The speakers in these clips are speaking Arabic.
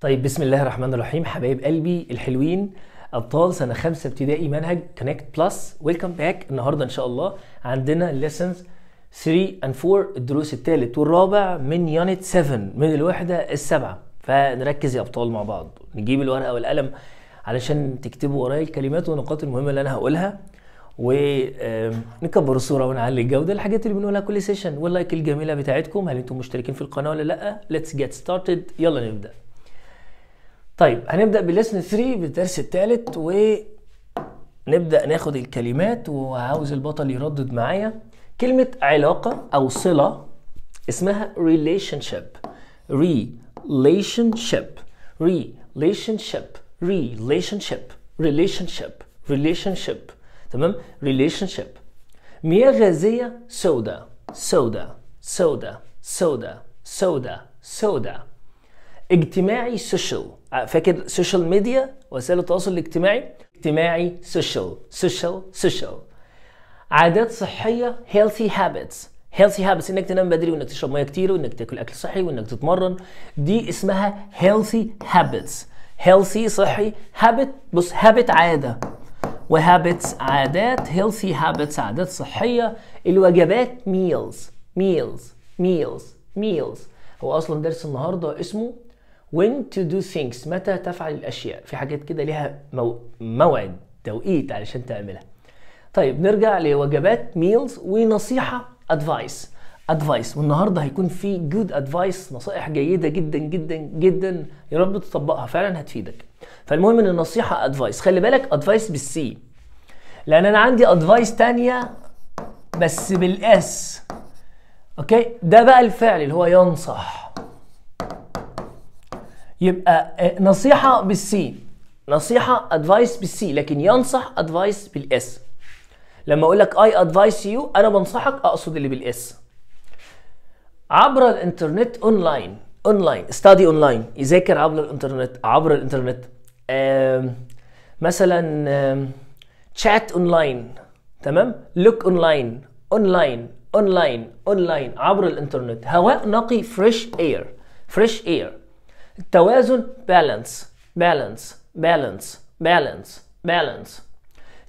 طيب بسم الله الرحمن الرحيم حبايب قلبي الحلوين ابطال سنه خمسه ابتدائي منهج كونكت بلس ويلكم باك النهارده ان شاء الله عندنا ليسنز 3 اند 4 الدروس الثالث والرابع من يونت 7 من الوحده السابعه فنركز يا ابطال مع بعض نجيب الورقه والقلم علشان تكتبوا ورايا الكلمات والنقاط المهمه اللي انا هقولها ونكبر الصوره ونعلي الجوده الحاجات اللي بنقولها كل سيشن واللايك الجميله بتاعتكم هل انتم مشتركين في القناه ولا لا ليتس جيت ستارتد يلا نبدا طيب هنبدا بالليسن 3 بالدرس الثالث ونبدا ناخد الكلمات وعاوز البطل يردد معايا كلمه علاقه او صله اسمها relationship relationship relationship relationship relationship relationship تمام relationship مياه غازيه سوداء سوداء سوداء سوداء سوداء سودا اجتماعي social آه، فاكر سوشيال ميديا وسائل التواصل الاجتماعي اجتماعي سوشيال سوشيال سوشيال عادات صحيه هيلثي هابتس هيلثي هابتس انك تنام بدري وانك تشرب ميه كتير وانك تاكل اكل صحي وانك تتمرن دي اسمها هيلثي هابتس هيلثي صحي هابت بص هابت عاده وهابتس عادات هيلثي هابتس عادات صحيه الوجبات ميلز ميلز ميلز ميلز هو اصلا درس النهارده اسمه when to do things متى تفعل الاشياء في حاجات كده ليها موعد توقيت علشان تعملها طيب نرجع لوجبات ميلز ونصيحه ادفايس ادفايس والنهارده هيكون في جود ادفايس نصائح جيده جدا جدا جدا يا رب تطبقها فعلا هتفيدك فالمهم ان النصيحه ادفايس خلي بالك ادفايس بالسي لان انا عندي ادفايس تانية بس بالاس اوكي ده بقى الفعل اللي هو ينصح يبقى آه، نصيحه بالسي نصيحه ادفايس بالسي لكن ينصح ادفايس بالاس لما اقول لك اي ادفايس يو انا بنصحك اقصد اللي بالاس عبر الانترنت اونلاين اونلاين استادي اونلاين يذاكر عبر الانترنت عبر الانترنت مثلا تشات اونلاين تمام لوك اونلاين اونلاين اونلاين اونلاين عبر الانترنت هواء نقي فريش اير فريش اير التوازن بالانس بالانس بالانس بالانس بالانس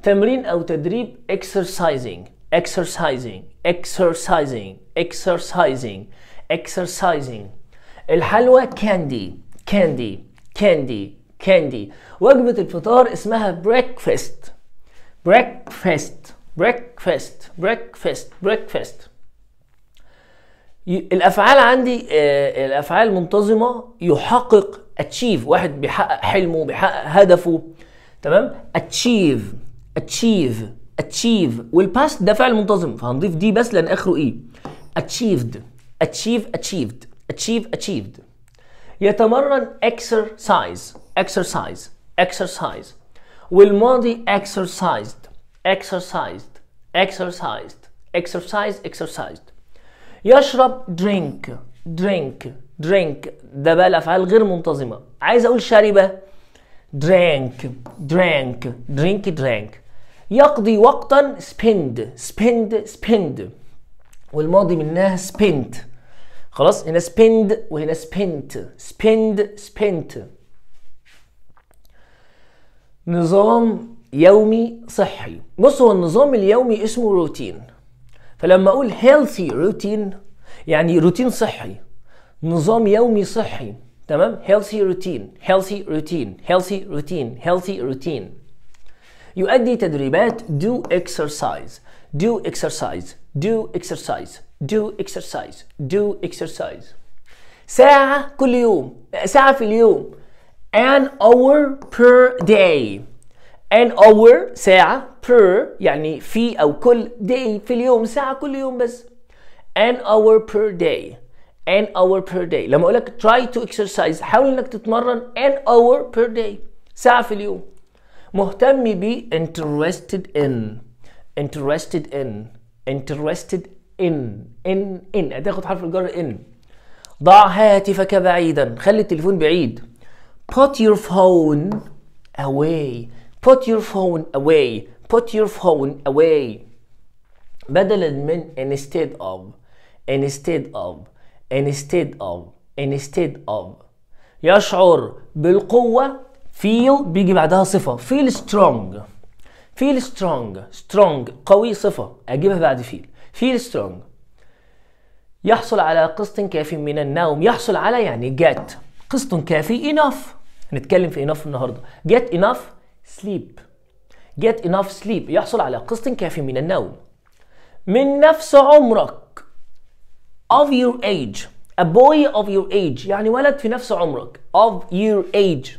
تمرين أو تدريب exercising exercising exercising exercising exercising الحلوى كاندي كاندي كاندي كاندي وجبة الفطار اسمها breakfast breakfast breakfast breakfast breakfast, breakfast. الافعال عندي آه، الافعال المنتظمه يحقق اتشيف واحد بيحقق حلمه بيحقق هدفه تمام اتشيف اتشيف اتشيف والباست ده فعل منتظم فهنضيف دي بس لان اخره ايه اتشيفد اتشيف اتشيفد اتشيف اتشيفد يتمرن اكسرسايز اكسرسايز اكسرسايز والماضي اكسرسايزد اكسرسايزد اكسرسايزد اكسرسايز اكسرسايزد يشرب درينك درينك درينك ده بقى الافعال غير منتظمه عايز اقول شرب درينك درينك درينك درينك يقضي وقتا سبند سبند سبند والماضي منها سبنت خلاص هنا سبند وهنا سبنت سبند سبنت نظام يومي صحي بص هو النظام اليومي اسمه روتين فلما اقول healthy روتين يعني روتين صحي نظام يومي صحي تمام healthy روتين healthy روتين healthy روتين healthy روتين يؤدي تدريبات do exercise do exercise do exercise do exercise do exercise ساعة كل يوم ساعة في اليوم an hour per day an hour ساعة per يعني في أو كل day في اليوم ساعة كل يوم بس an hour per day an hour per day لما أقول لك try to exercise حاول إنك تتمرن an hour per day ساعة في اليوم مهتم ب interested in interested in interested in in in هتاخد حرف الجر in ضع هاتفك بعيدا خلي التليفون بعيد put your phone away put your phone away put your phone away بدلا من instead of instead of instead of instead of يشعر بالقوة feel بيجي بعدها صفة feel strong feel strong strong قوي صفة أجيبها بعد feel feel strong يحصل على قسط كافي من النوم يحصل على يعني get قسط كافي enough هنتكلم في enough النهاردة get enough sleep get enough sleep يحصل على قسط كافي من النوم من نفس عمرك of your age a boy of your age يعني ولد في نفس عمرك of your age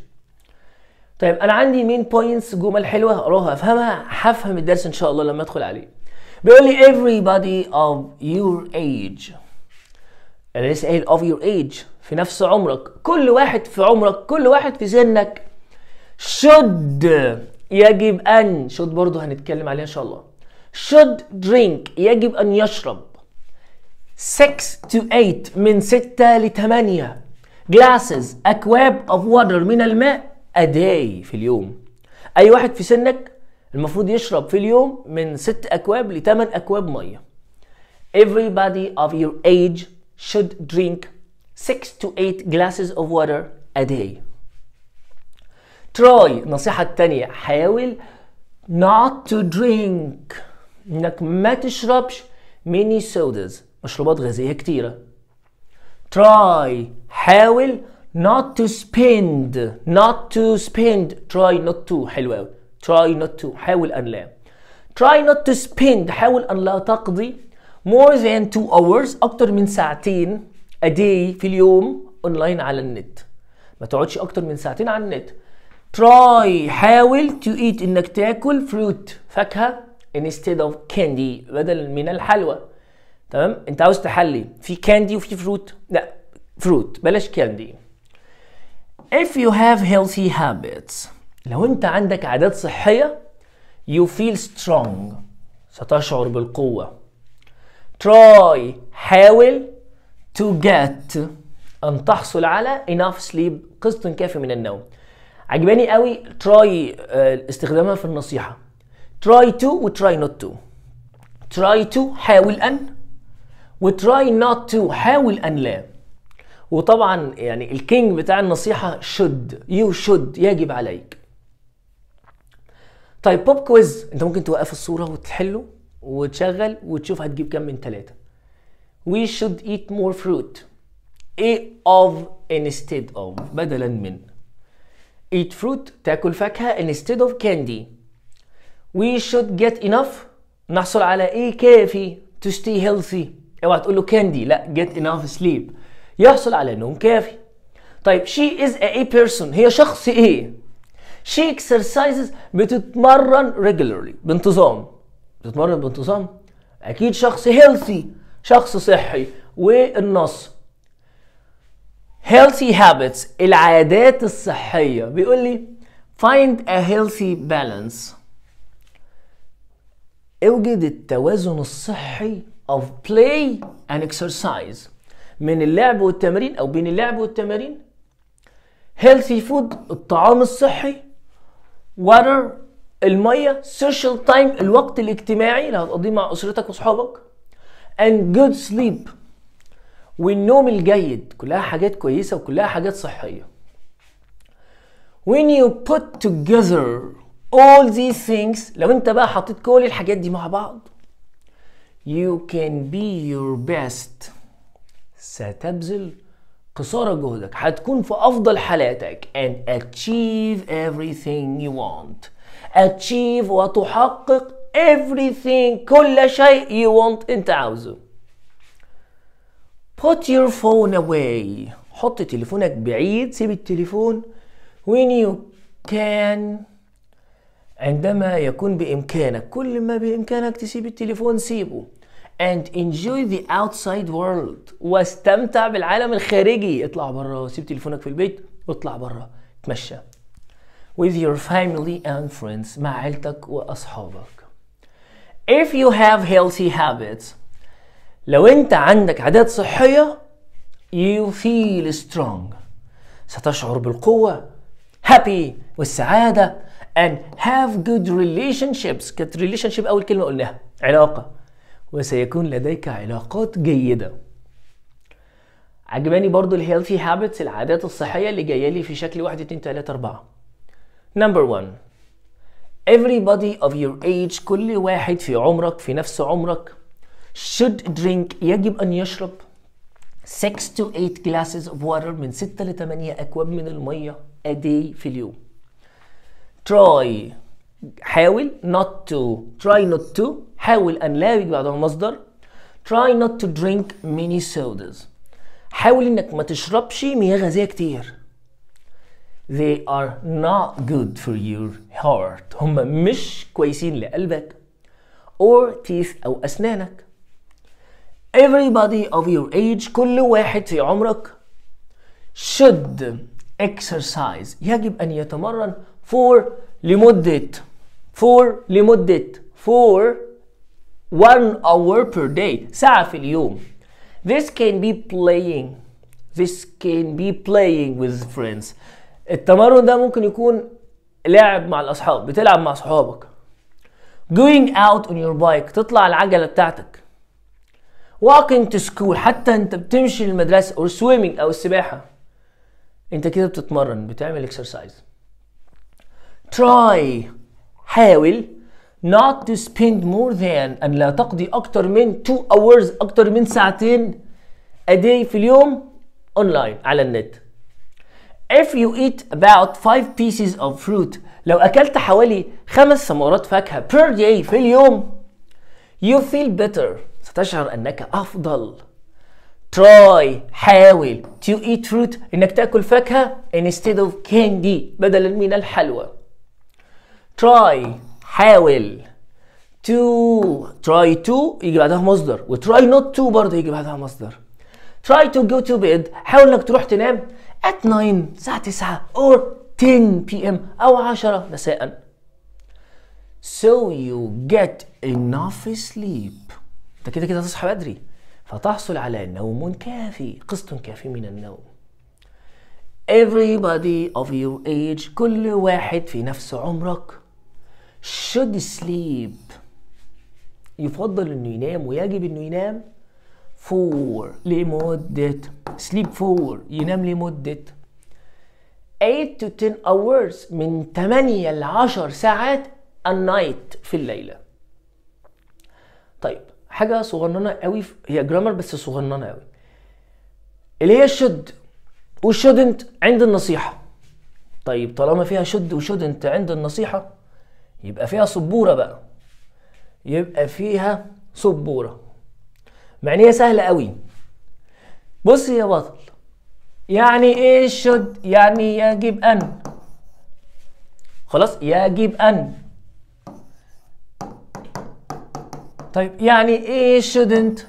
طيب انا عندي مين بوينتس جمل حلوه اقراها افهمها هفهم الدرس ان شاء الله لما ادخل عليه بيقول لي everybody of your age انا لسه قايل of your age في نفس عمرك كل واحد في عمرك كل واحد في سنك should يجب أن should برضه هنتكلم عليها إن شاء الله should drink يجب أن يشرب 6 to 8 من 6 ل 8 glasses أكواب of water من الماء a day في اليوم أي واحد في سنك المفروض يشرب في اليوم من 6 أكواب ل 8 أكواب مية everybody of your age should drink 6 to 8 glasses of water a day تراي النصيحة التانية حاول not to drink انك ما تشربش many sodas مشروبات غازية كتيرة تراي حاول not to spend not to spend try not to حلو try not to حاول ان لا try not to spend حاول ان لا تقضي more than two hours اكتر من ساعتين a day في اليوم اونلاين على النت ما تقعدش اكتر من ساعتين على النت try حاول to eat انك تاكل فروت فاكهه instead of candy بدل من الحلوى تمام انت عاوز تحلي في كاندي وفي فروت لا فروت بلاش كاندي if you have healthy habits لو انت عندك عادات صحيه you feel strong ستشعر بالقوه try حاول to get ان تحصل على enough sleep قسط كافي من النوم عجباني قوي تراي آه، استخدامها في النصيحه تراي تو وتراي نوت تو تراي تو حاول ان وتراي نوت تو حاول ان لا وطبعا يعني الكينج بتاع النصيحه شد يو شد يجب عليك طيب بوب كويز انت ممكن توقف الصوره وتحله وتشغل وتشوف هتجيب كام من ثلاثه we should eat more fruit a of instead of بدلا من eat fruit تاكل فاكهة instead of candy we should get enough نحصل على ايه كافي to stay healthy اوعى تقول له candy لا get enough sleep يحصل على نوم كافي طيب she is a, person هي شخص ايه she exercises بتتمرن regularly بانتظام بتتمرن بانتظام اكيد شخص healthy شخص صحي والنص healthy habits العادات الصحية بيقول لي find a healthy balance اوجد التوازن الصحي of play and exercise من اللعب والتمرين او بين اللعب والتمارين healthy food الطعام الصحي water المية social time الوقت الاجتماعي اللي هتقضيه مع اسرتك واصحابك and good sleep والنوم الجيد كلها حاجات كويسة وكلها حاجات صحية when you put together all these things لو انت بقى حطيت كل الحاجات دي مع بعض you can be your best ستبذل قصارى جهدك هتكون في افضل حالاتك and achieve everything you want achieve وتحقق everything كل شيء you want انت عاوزه put your phone away حط تليفونك بعيد سيب التليفون when you can عندما يكون بإمكانك كل ما بإمكانك تسيب التليفون سيبه and enjoy the outside world واستمتع بالعالم الخارجي اطلع بره سيب تليفونك في البيت واطلع بره اتمشى with your family and friends مع عيلتك وأصحابك if you have healthy habits لو انت عندك عادات صحية you feel strong ستشعر بالقوة happy والسعادة and have good relationships كانت relationship أول كلمة قلناها علاقة وسيكون لديك علاقات جيدة عجباني برضو الهيلثي هابتس العادات الصحية اللي جاية لي في شكل 1 2 3 4 نمبر 1 everybody of your age كل واحد في عمرك في نفس عمرك should drink يجب أن يشرب 6 to 8 glasses of water من 6 ل 8 أكواب من المية a day في اليوم try حاول not to try not to حاول أن لا يجب بعدها المصدر try not to drink many sodas حاول إنك ما تشربش مياه غازية كتير they are not good for your heart هم مش كويسين لقلبك or teeth أو أسنانك everybody of your age كل واحد في عمرك should exercise يجب أن يتمرن for لمدة for لمدة for one hour per day ساعة في اليوم this can be playing this can be playing with friends التمرن ده ممكن يكون لعب مع الأصحاب بتلعب مع أصحابك. going out on your bike تطلع العجلة بتاعتك walking to school حتى انت بتمشي للمدرسه or swimming او السباحه انت كده بتتمرن بتعمل exercise try حاول not to spend more than أن لا تقضي أكتر من 2 hours أكتر من ساعتين a day في اليوم online على النت If you eat about 5 pieces of fruit لو أكلت حوالي خمس ثمرات فاكهة per day في اليوم you feel better ستشعر أنك أفضل try حاول to eat fruit إنك تأكل فاكهة instead of candy بدلا من الحلوى try حاول to try to يجي بعدها مصدر و try not to برضه يجي بعدها مصدر try to go to bed حاول انك تروح تنام at 9 الساعة 9 or 10 p.m. أو 10 مساء so you get enough sleep انت كده كده هتصحى بدري فتحصل على نوم كافي قسط كافي من النوم Everybody of your age كل واحد في نفس عمرك should sleep يفضل انه ينام ويجب انه ينام for لمدة sleep for ينام لمدة 8 to 10 hours من 8 ل 10 ساعات النايت في الليلة طيب حاجه صغننه قوي هي جرامر بس صغننه قوي اللي هي الشد والشودنت عند النصيحه طيب طالما فيها شد وشودنت عند النصيحه يبقى فيها سبوره بقى يبقى فيها سبوره معنيه سهله قوي بص يا بطل يعني ايه الشد يعني يجب ان خلاص يجب ان طيب يعني ايه shouldn't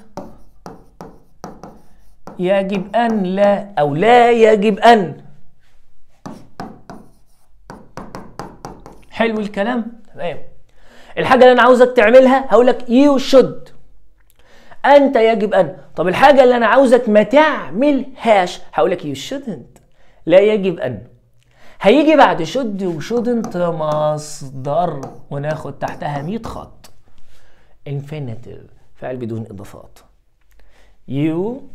يجب ان لا او لا يجب ان حلو الكلام تمام الحاجه اللي انا عاوزك تعملها هقول لك يو انت يجب ان طب الحاجه اللي انا عاوزك ما تعملهاش هقول لك يو لا يجب ان هيجي بعد شد shouldn't مصدر وناخد تحتها 100 خط infinitive فعل بدون إضافات you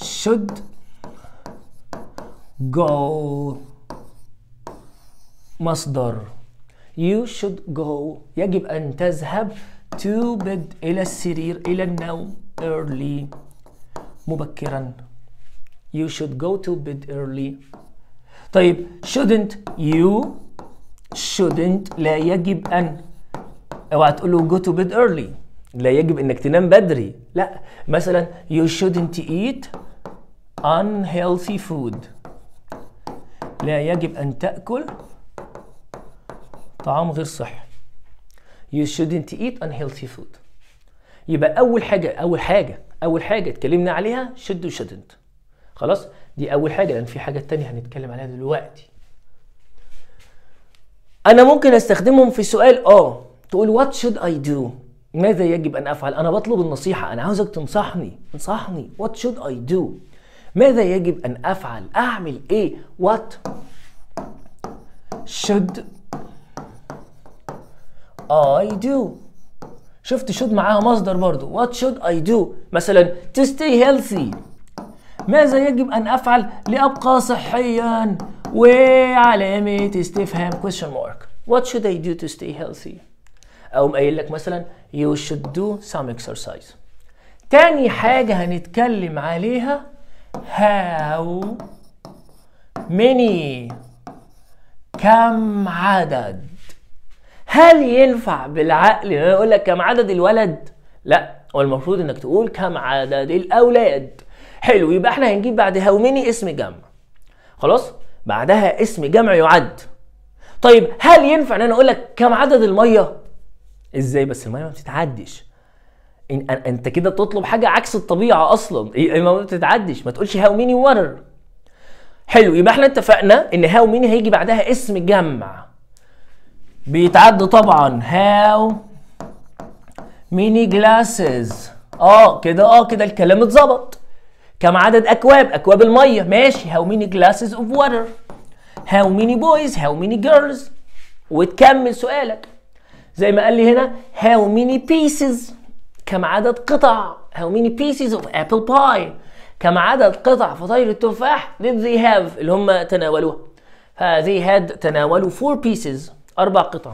should go مصدر you should go يجب أن تذهب to bed إلى السرير إلى النوم early مبكرا you should go to bed early طيب shouldn't you shouldn't لا يجب أن اوعى تقول له go to bed early لا يجب انك تنام بدري لا مثلا you shouldn't eat unhealthy food لا يجب ان تاكل طعام غير صحي you shouldn't eat unhealthy food يبقى اول حاجه اول حاجه اول حاجه اتكلمنا عليها should و shouldn't خلاص دي اول حاجه لان في حاجه تانية هنتكلم عليها دلوقتي انا ممكن استخدمهم في سؤال اه تقول وات شود اي دو ماذا يجب ان افعل انا بطلب النصيحه انا عاوزك تنصحني انصحني وات شود اي دو ماذا يجب ان افعل اعمل ايه وات شود اي دو شفت شود معاها مصدر برضو وات شود اي دو مثلا تو ستي هيلثي ماذا يجب أن أفعل لأبقى صحيا وعلامة استفهام question mark وات شود اي دو تو ستي هيلثي اقوم قايل لك مثلا يو شود دو سام اكسرسايز تاني حاجه هنتكلم عليها هاو ميني كم عدد هل ينفع بالعقل ان انا اقول لك كم عدد الولد لا هو المفروض انك تقول كم عدد الاولاد حلو يبقى احنا هنجيب بعد هاو ميني اسم جمع خلاص بعدها اسم جمع يعد طيب هل ينفع ان انا اقول لك كم عدد الميه ازاي بس الميه ما بتتعديش انت كده تطلب حاجه عكس الطبيعه اصلا إيه- إيه ما بتتعديش ما تقولش هاو ميني واتر حلو يبقى احنا اتفقنا ان هاو ميني هيجي بعدها اسم جمع بيتعد طبعا هاو ميني جلاسز اه كده اه كده الكلام اتظبط كم عدد اكواب اكواب الميه ماشي هاو ميني جلاسز اوف واتر هاو ميني بويز هاو ميني جيرلز وتكمل سؤالك زي ما قال لي هنا how many pieces كم عدد قطع how many pieces of apple pie كم عدد قطع فطاير التفاح did they have اللي هم تناولوها ف they had تناولوا four pieces أربع قطع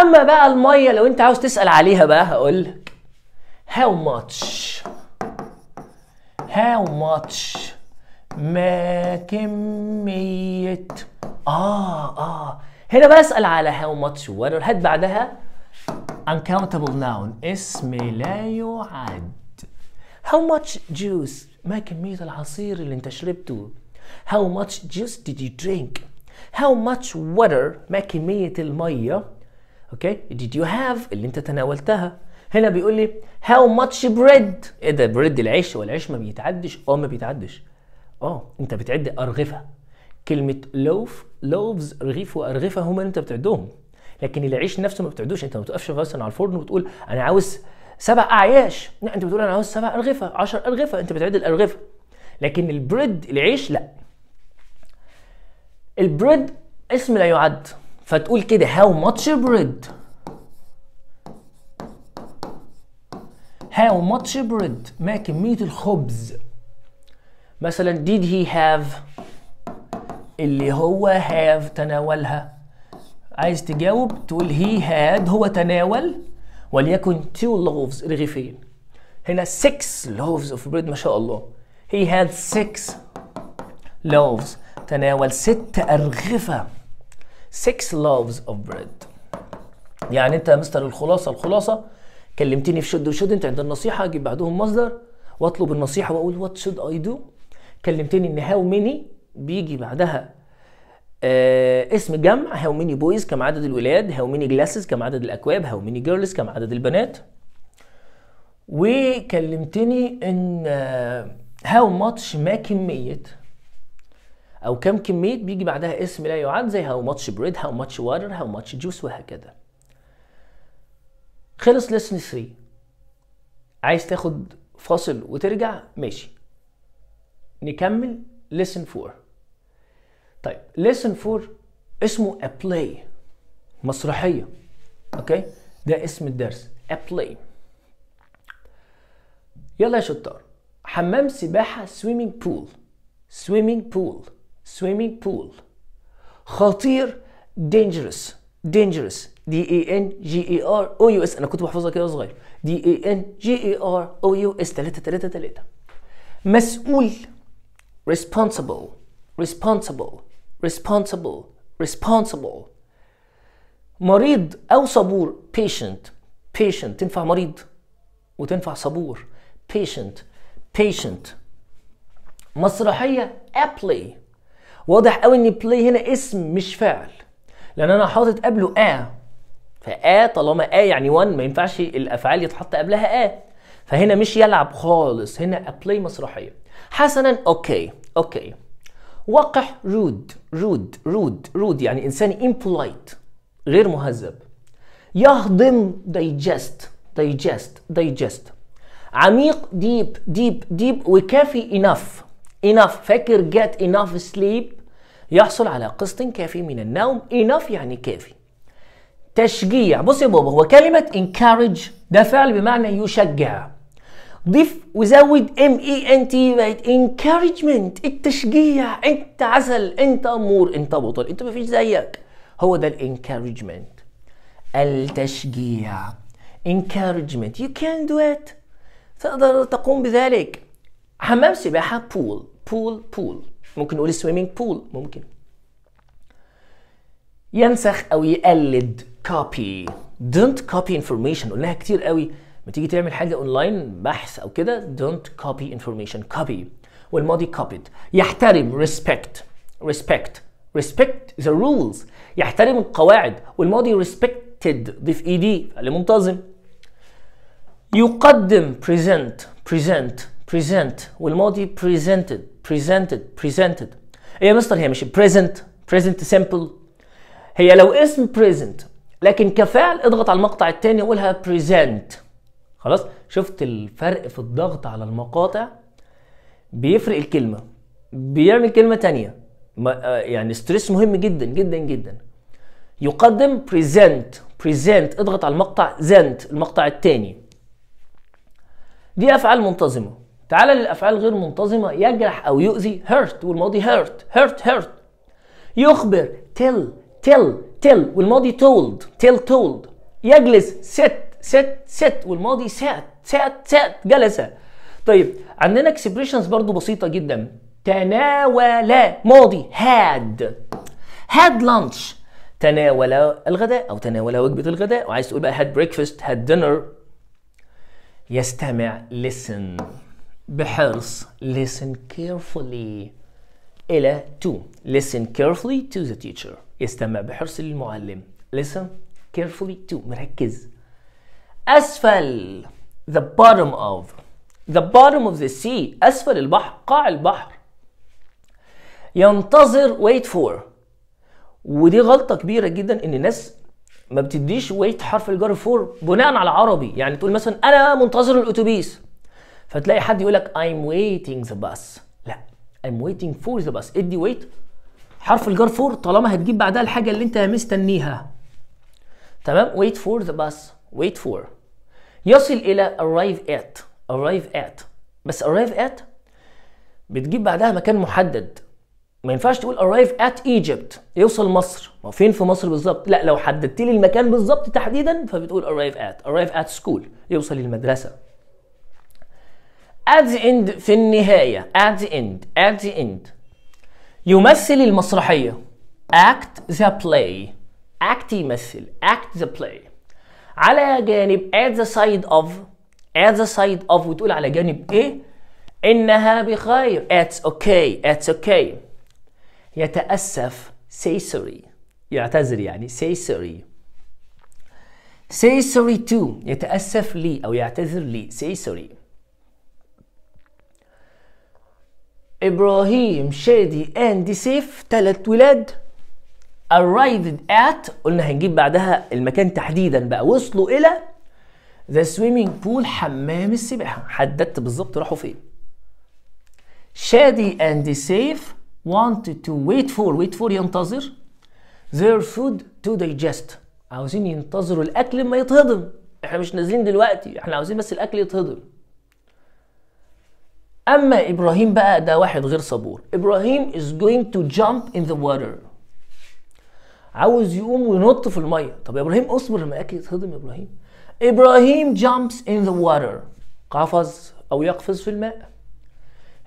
أما بقى المية لو أنت عاوز تسأل عليها بقى هقول لك how much how much ما كمية آه آه هنا بسأل على how much وأنا هات بعدها uncountable noun اسم لا يعد how much juice ما كمية العصير اللي انت شربته how much juice did you drink how much water ما كمية المية اوكي okay. did you have اللي انت تناولتها هنا بيقول لي how much bread ايه ده بريد العيش والعيش ما بيتعدش اه ما بيتعدش اه انت بتعد ارغفه كلمه لوف لوفز رغيف وارغفه هما اللي انت بتعدهم لكن العيش نفسه ما بتعدوش انت ما بتقفش مثلا على الفرن وتقول انا عاوز سبع اعياش لا انت بتقول انا عاوز سبع ارغفه 10 ارغفه انت بتعد الارغفه لكن البريد العيش لا البريد اسم لا يعد فتقول كده هاو ماتش بريد هاو ماتش بريد ما كميه الخبز مثلا ديد هي هاف اللي هو هاف تناولها عايز تجاوب تقول هي هاد هو تناول وليكن تو loaves رغيفين هنا 6 loaves of bread ما شاء الله he had 6 loaves تناول ست أرغفة 6 loaves of bread يعني أنت يا مستر الخلاصة الخلاصة كلمتني في شد وشد أنت عند النصيحة أجيب بعدهم مصدر وأطلب النصيحة وأقول وات شود اي دو كلمتني إن هاو ميني بيجي بعدها آه اسم جمع هاو ميني بويز كم عدد الولاد هاو ميني جلاسز كم عدد الاكواب هاو ميني جيرلز كم عدد البنات وكلمتني ان هاو آه، ماتش ما كميه او كم كميه بيجي بعدها اسم لا يعد زي هاو ماتش بريد هاو ماتش واتر هاو ماتش جوس وهكذا خلص لسن 3 عايز تاخد فاصل وترجع ماشي نكمل لسن 4 طيب ليسن فور اسمه ابلاي مسرحيه اوكي ده اسم الدرس ابلاي يلا يا شطار حمام سباحه سويمينج بول سويمينج بول سويمينج بول خطير دينجرس دينجرس دي اي ان جي اي ار او يو اس انا كنت بحفظها كده صغير دي اي ان جي اي ار او يو اس 3 3 3 مسؤول responsible responsible responsible responsible مريض أو صبور patient patient تنفع مريض وتنفع صبور patient patient مسرحية play واضح قوي ان بلاي هنا اسم مش فعل لان انا حاطط قبله a فآ طالما a يعني 1 ما ينفعش الافعال يتحط قبلها a فهنا مش يلعب خالص هنا ابلاي مسرحية حسنا اوكي اوكي وقح رود رود رود رود يعني انسان امبولايت غير مهذب يهضم دايجست دايجست دايجست عميق ديب ديب ديب وكافي enough enough فاكر get enough sleep يحصل على قسط كافي من النوم enough يعني كافي تشجيع بص يا بابا هو كلمة encourage ده فعل بمعنى يشجع ضيف وزود ام اي ان تي بقت انكارجمنت التشجيع انت عسل انت امور انت بطل انت ما فيش زيك هو ده الانكارجمنت التشجيع encouragement you can do it تقدر تقوم بذلك حمام سباحة بول بول بول ممكن نقول swimming بول ممكن ينسخ أو يقلد كوبي don't copy information قلناها كتير قوي لما تيجي تعمل حاجه اونلاين بحث او كده dont copy information copy والماضي copied يحترم respect respect respect the rules يحترم القواعد والماضي respected ضيف اي دي فعل منتظم يقدم present present present والماضي presented presented presented ايه يا مستر هي مش present present simple هي لو اسم present لكن كفعل اضغط على المقطع الثاني وقولها present خلاص شفت الفرق في الضغط على المقاطع بيفرق الكلمه بيعمل كلمه تانية آه، يعني ستريس مهم جدا جدا جدا يقدم بريزنت بريزنت اضغط على المقطع زنت المقطع الثاني دي افعال منتظمه تعال للافعال غير منتظمه يجرح او يؤذي هيرت والماضي هيرت هيرت هيرت يخبر تيل تيل تيل والماضي تولد تيل تولد يجلس ست سات سات والماضي سات سات سات جلس طيب عندنا اكسبريشنز برضو بسيطه جدا تناول ماضي هاد هاد لانش تناول الغداء او تناول وجبه الغداء وعايز تقول بقى هاد بريكفاست هاد دينر يستمع listen بحرص listen carefully إلى to listen carefully to the teacher يستمع بحرص للمعلم listen carefully to مركز أسفل the bottom of the bottom of the sea أسفل البحر قاع البحر ينتظر wait for ودي غلطة كبيرة جدا إن الناس ما بتديش wait حرف الجر for بناء على عربي يعني تقول مثلا أنا منتظر الأتوبيس فتلاقي حد يقول لك I'm waiting the bus لا I'm waiting for the bus ادي wait حرف الجر فور طالما هتجيب بعدها الحاجة اللي أنت مستنيها تمام wait for the bus wait for يصل إلى arrive at arrive at بس arrive at بتجيب بعدها مكان محدد ما ينفعش تقول arrive at Egypt يوصل مصر ما فين في مصر بالظبط لا لو حددت لي المكان بالظبط تحديدا فبتقول arrive at arrive at school يوصل للمدرسة at the end في النهاية at the end at the end يمثل المسرحية act the play act يمثل act the play على جانب at the side of at the side of وتقول على جانب ايه انها بخير at okay at okay يتأسف say sorry يعتذر يعني say sorry say sorry to يتأسف لي أو يعتذر لي say sorry إبراهيم شادي أندي سيف ثلاث ولاد arrived at قلنا هنجيب بعدها المكان تحديدا بقى وصلوا الى ذا سويمينج بول حمام السباحه حددت بالظبط راحوا فين شادي اند سيف wanted to wait for wait for ينتظر their food to digest عاوزين ينتظروا الاكل ما يتهضم احنا مش نازلين دلوقتي احنا عاوزين بس الاكل يتهضم اما ابراهيم بقى ده واحد غير صبور ابراهيم is going to jump in the water عاوز يقوم وينط في الميه طب يا ابراهيم اصبر لما اكل يتهضم يا ابراهيم ابراهيم jumps in the water قفز او يقفز في الماء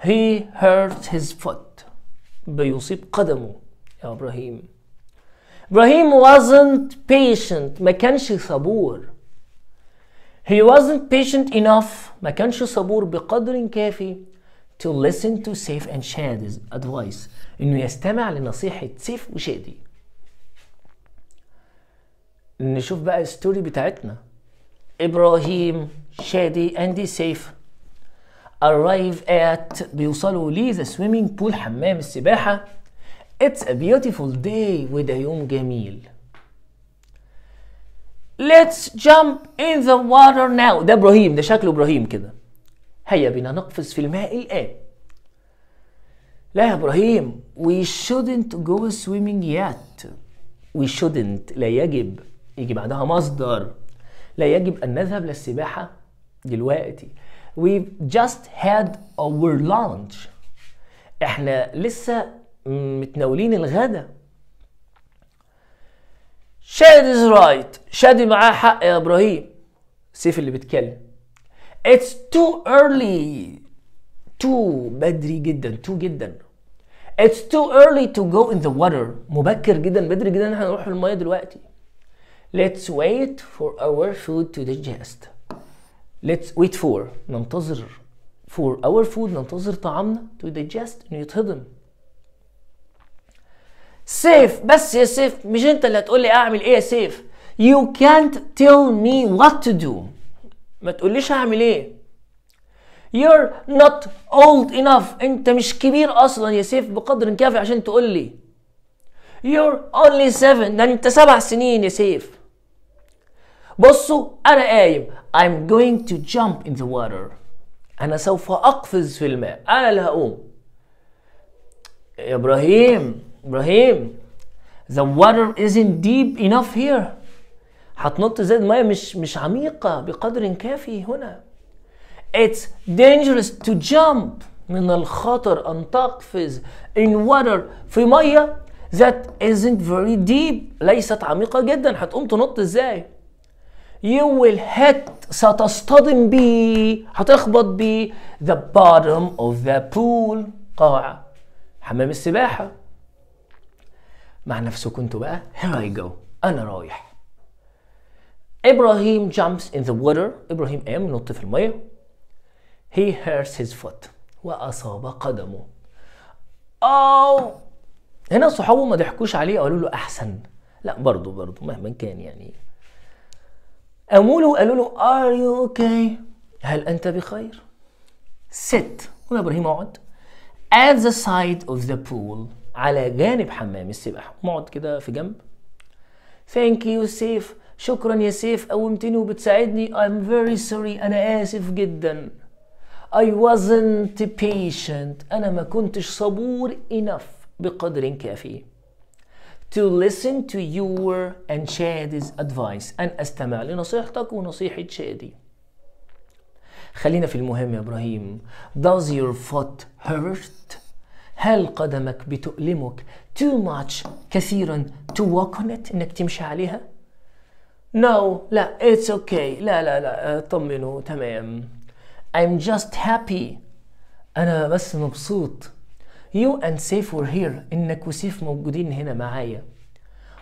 he hurts his foot بيصيب قدمه يا ابراهيم ابراهيم wasn't patient ما كانش صبور he wasn't patient enough ما كانش صبور بقدر كافي to listen to safe and shady's advice انه يستمع لنصيحه سيف وشادي نشوف بقى الستوري بتاعتنا ابراهيم شادي اندي سيف ارايف ات بيوصلوا لي ذا swimming بول حمام السباحة it's a beautiful day وده يوم جميل let's jump in the water now ده ابراهيم ده شكله ابراهيم كده هيا بنا نقفز في الماء الآن لا يا ابراهيم وي شودنت جو سويمينج يات وي شودنت لا يجب يجي بعدها مصدر لا يجب أن نذهب للسباحة دلوقتي وي just had our lunch احنا لسه متناولين الغدا شادي از رايت شادي معاه حق يا ابراهيم سيف اللي بيتكلم اتس تو early تو بدري جدا تو جدا اتس تو early تو جو ان ذا water مبكر جدا بدري جدا احنا نروح الميه دلوقتي let's wait for our food to digest let's wait for ننتظر for our food ننتظر طعامنا to digest انه يتهضم سيف بس يا سيف مش انت اللي هتقول لي اعمل ايه يا سيف you can't tell me what to do ما تقوليش هعمل ايه you're not old enough انت مش كبير اصلا يا سيف بقدر كافي عشان تقول لي you're only seven ده انت سبع سنين يا سيف بصوا أنا قايم I'm going to jump in the water أنا سوف أقفز في الماء أنا اللي هقوم إبراهيم إبراهيم The water isn't deep enough here هتنط زي الماء مش مش عميقة بقدر كافي هنا It's dangerous to jump من الخطر أن تقفز in water في مية that isn't very deep ليست عميقة جدا هتقوم تنط ازاي you will hit ستصطدم بي هتخبط بي the bottom of the pool قاع حمام السباحة مع نفسكم انتوا بقى here I go أنا رايح إبراهيم jumps in the water إبراهيم قام نط في المية he hurts his foot وأصاب قدمه أو هنا صحابه ما ضحكوش عليه قالوا له أحسن لا برضه برضه مهما كان يعني قاموا له وقالوا له ار يو اوكي هل انت بخير؟ ست هنا ابراهيم اقعد at the side of the pool على جانب حمام السباحه اقعد كده في جنب ثانك يو سيف شكرا يا سيف قومتني وبتساعدني I'm very sorry أنا آسف جدا I wasn't patient أنا ما كنتش صبور enough بقدر كافي to listen to your and Shady's advice أن أستمع لنصيحتك ونصيحة شادي خلينا في المهم يا إبراهيم Does your foot hurt? هل قدمك بتؤلمك too much كثيرا to walk on it إنك تمشي عليها؟ No لا it's okay لا لا لا آه، طمنوا تمام I'm just happy أنا بس مبسوط You and Safe were here إنك وسيف موجودين هنا معايا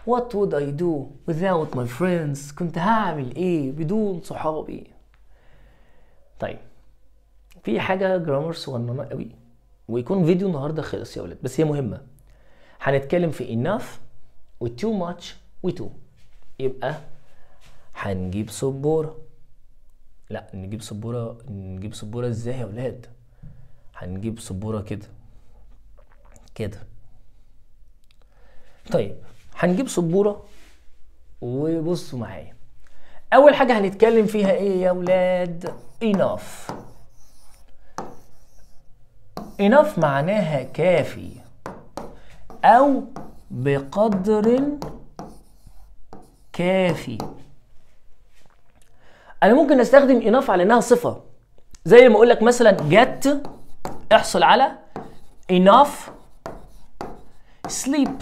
What would I do without my friends كنت هعمل إيه بدون صحابي طيب في حاجة جرامر صغننة قوي ويكون فيديو النهاردة خلص يا ولاد بس هي مهمة هنتكلم في enough و too much و too يبقى هنجيب سبورة لا نجيب سبورة نجيب سبورة ازاي يا ولاد هنجيب سبورة كده كده طيب هنجيب سبوره وبصوا معايا اول حاجه هنتكلم فيها ايه يا ولاد enough enough معناها كافي او بقدر كافي انا ممكن استخدم enough على انها صفه زي ما اقول لك مثلا جت احصل على enough sleep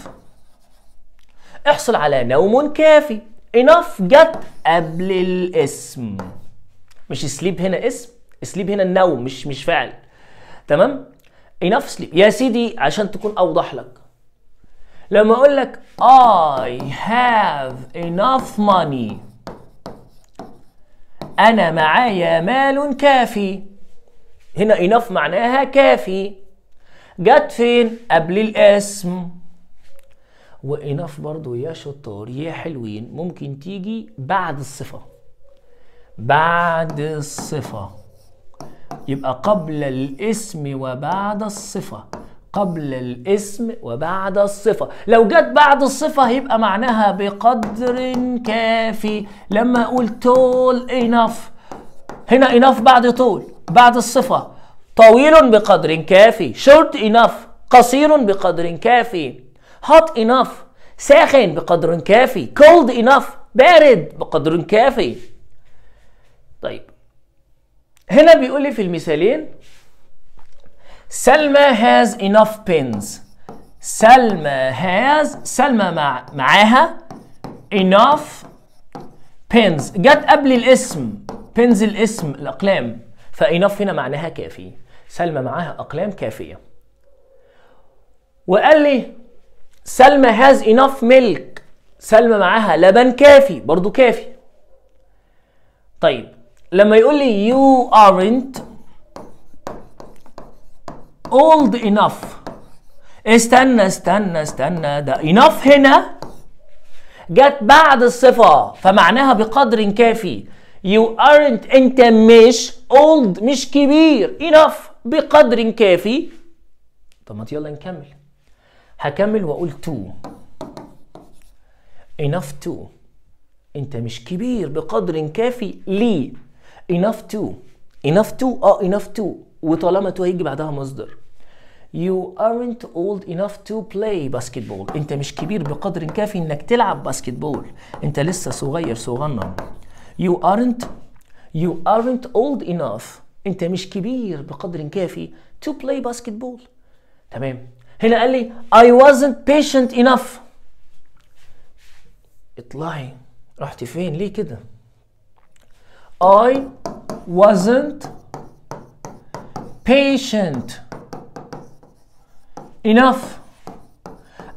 احصل على نوم كافي enough جت قبل الاسم مش sleep هنا اسم sleep هنا النوم مش مش فعل تمام enough sleep يا سيدي عشان تكون اوضح لك لما اقول لك I have enough money انا معايا مال كافي هنا enough معناها كافي جت فين قبل الاسم واناف برضو يا شطار يا حلوين ممكن تيجي بعد الصفه بعد الصفه يبقى قبل الاسم وبعد الصفه قبل الاسم وبعد الصفة لو جت بعد الصفة هيبقى معناها بقدر كافي لما أقول طول إناف هنا إناف بعد طول بعد الصفة طويل بقدر كافي شورت إناف قصير بقدر كافي hot enough ساخن بقدر كافي cold enough بارد بقدر كافي طيب هنا بيقول لي في المثالين سلمى has enough pins سلمى has سلمى مع معاها enough pins جت قبل الاسم pins الاسم الاقلام فانف هنا معناها كافي سلمى معاها اقلام كافيه وقال لي سلمى هاز إناف ميلك سلمى معاها لبن كافي برضو كافي طيب لما يقول لي you aren't old enough استنى استنى استنى ده enough هنا جت بعد الصفة فمعناها بقدر كافي You aren't أنت مش old مش كبير enough بقدر كافي طب ما يلا نكمل هكمل واقول تو enough to انت مش كبير بقدر كافي لي enough to enough to اه enough to وطالما تو هيجي بعدها مصدر You aren't old enough to play basketball. أنت مش كبير بقدر كافي إنك تلعب باسكتبول. أنت لسه صغير صغنن. You aren't You aren't old enough. أنت مش كبير بقدر كافي to play basketball. تمام؟ هنا قال لي I wasn't patient enough اطلعي رحتي فين ليه كده I wasn't patient enough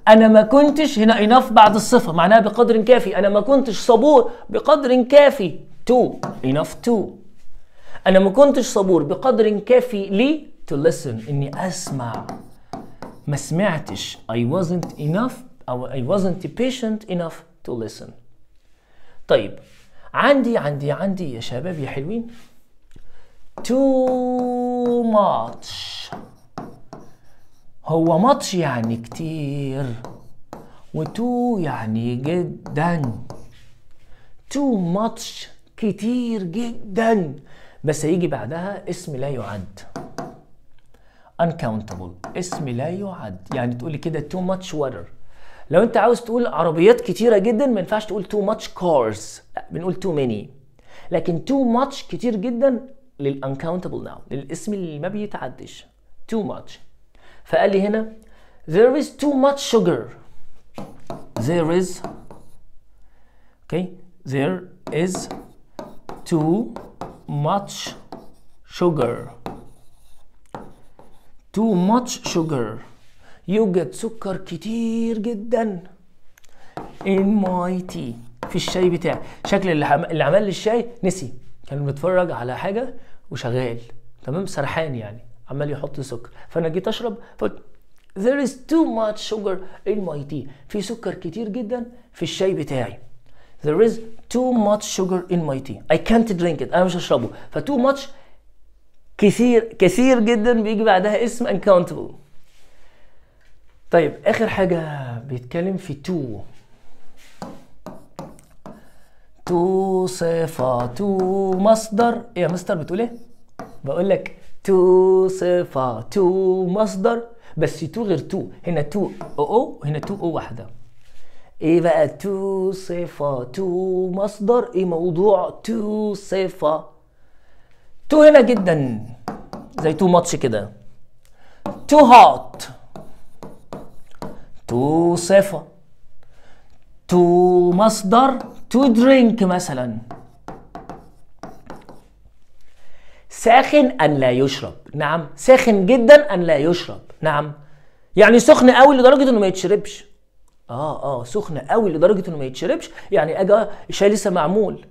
انا ما كنتش هنا enough بعد الصفه معناها بقدر كافي انا ما كنتش صبور بقدر كافي تو enough to انا ما كنتش صبور بقدر كافي لي to listen اني اسمع ما سمعتش I wasn't enough أو I wasn't patient enough to listen طيب عندي عندي عندي يا شباب يا حلوين too much هو ماتش يعني كتير وتو يعني جدا تو ماتش كتير جدا بس هيجي بعدها اسم لا يعد uncountable اسم لا يعد يعني تقولي كده too much water لو انت عاوز تقول عربيات كتيره جدا ما ينفعش تقول too much cars لا بنقول too many لكن too much كتير جدا uncountable ناون للاسم اللي ما بيتعدش too much فقال لي هنا there is too much sugar there is okay there is too much sugar too much sugar يوجد سكر كتير جدا in my tea في الشاي بتاعي شكل اللي, اللي عمل لي الشاي نسي كان بيتفرج على حاجه وشغال تمام سرحان يعني عمال يحط سكر فانا جيت اشرب فقلت there is too much sugar in my tea في سكر كتير جدا في الشاي بتاعي there is too much sugar in my tea I can't drink it انا مش هشربه ف too much كثير كثير جدا بيجي بعدها اسم انكاونتبل طيب اخر حاجه بيتكلم في تو تو صفة تو مصدر ايه يا مستر بتقول ايه؟ بقول لك تو صفة تو مصدر بس تو غير تو هنا تو او او هنا تو او واحدة ايه بقى تو صفة تو مصدر ايه موضوع تو صفة تو هنا جدا زي تو ماتش كده تو هوت تو صفة تو مصدر تو درينك مثلا ساخن أن لا يشرب نعم ساخن جدا أن لا يشرب نعم يعني سخن قوي لدرجة إنه ما يتشربش اه اه سخن قوي لدرجة إنه ما يتشربش يعني أجا الشاي لسه معمول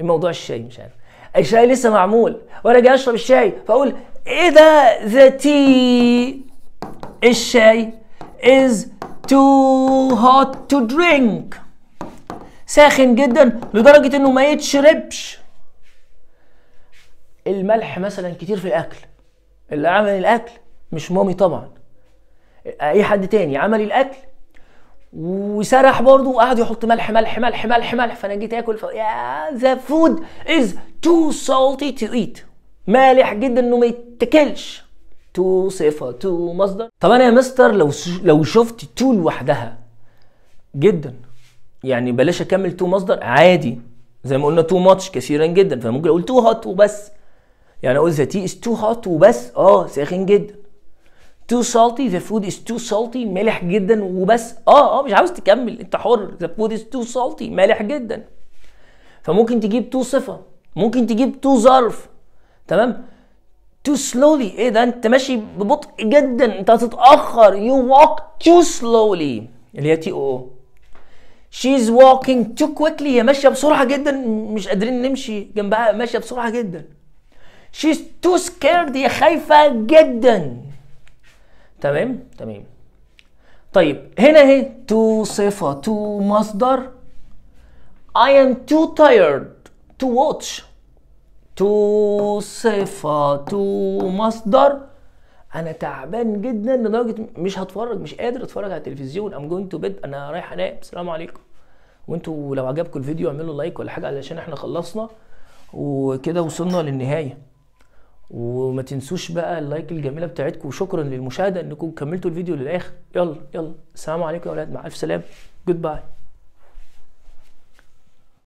الموضوع الشاي مش عارف الشاي لسه معمول وانا جاي اشرب الشاي فاقول اذا ذا تي الشاي is too hot to drink ساخن جدا لدرجه انه ما يتشربش الملح مثلا كتير في الاكل اللي عمل الاكل مش مامي طبعا اي حد تاني عمل الاكل وسرح برضه وقعد يحط ملح ملح ملح ملح ملح فانا جيت اكل يا ذا فود از تو سالتي تو ايت مالح جدا انه ما يتاكلش تو صفه تو مصدر طب انا يا مستر لو لو شفت تو لوحدها جدا يعني بلاش اكمل تو مصدر عادي زي ما قلنا تو ماتش كثيرا جدا فممكن اقول تو هوت وبس يعني اقول ذا تي از تو هوت وبس اه ساخن جدا too salty the food is too salty مالح جدا وبس اه اه مش عاوز تكمل انت حر the food is too salty مالح جدا فممكن تجيب تو صفه ممكن تجيب تو ظرف تمام تو سلولي ايه ده انت ماشي ببطء جدا انت هتتاخر you walk too slowly اللي هي تي او از ووكينج تو كويكلي هي ماشيه بسرعه جدا مش قادرين نمشي جنبها ماشيه بسرعه جدا از تو سكيرد هي خايفه جدا تمام تمام طيب هنا اهي تو صفة تو مصدر I am too tired to watch تو صفة تو مصدر أنا تعبان جدا لدرجة مش هتفرج مش قادر أتفرج على التلفزيون I'm going to bed أنا رايح أنام السلام عليكم وانتوا لو عجبكم الفيديو اعملوا لايك ولا حاجة علشان احنا خلصنا وكده وصلنا للنهاية وما تنسوش بقى اللايك الجميله بتاعتكم وشكرا للمشاهده انكم كملتوا الفيديو للاخر يلا يلا السلام عليكم يا اولاد مع الف سلامه جود باي